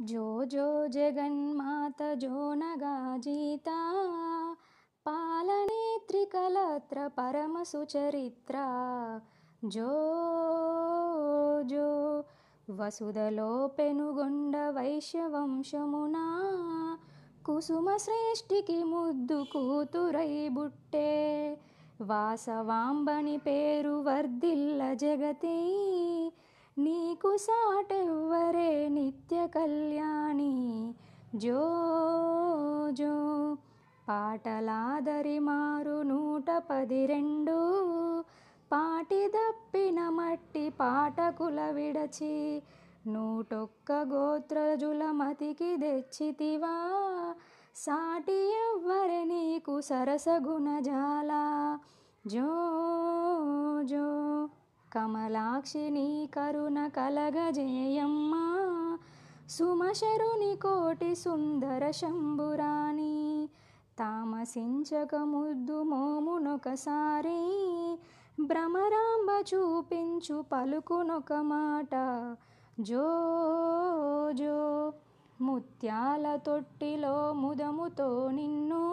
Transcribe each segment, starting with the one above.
जो जो जगन्मात जो नगाजीता पालनेत्रिकलत्र परमसुचरित्रा జో జో వసుదలో పెనుగొండ వైశ్యవంశమునా కుసుమ శ్రేష్ఠికి ముద్దు కూతురై బుట్టే వాసవాంబని పేరు వర్ధిల్ల జగతి నీకు సాటెవ్వరే నిత్య కళ్యాణి జో జో పాటలాదరి మారు నూట పది రెండు పాటి దప్పిన మట్టి పాటకుల విడచి నూటొక్క గోత్రజుల మతికి తెచ్చితివా సాటి ఎవ్వరే నీకు సరసగుణజాల జో జో కమలాక్షిని కరుణ కలగజేయమ్మా సుమశరుని కోటి సుందర శంభురాణి తామసించక మోమునొకసారి భ్రమరాంబ చూపించు పలుకునొక మాట జో జో ముత్యాల తొట్టిలో ముదముతో నిన్ను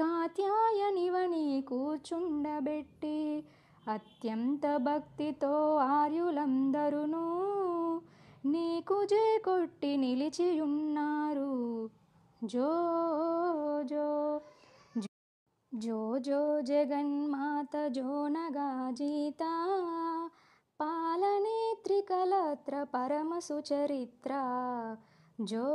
కాత్యాయనివని కూర్చుండబెట్టి అత్యంత భక్తితో ఆర్యులందరును నీకు జే కొట్టి నిలిచియున్నారు జో జో జో జో జగన్మాత జోనగా జీత పాలనేత్రికలత్ర పరమసుచరిత్ర జో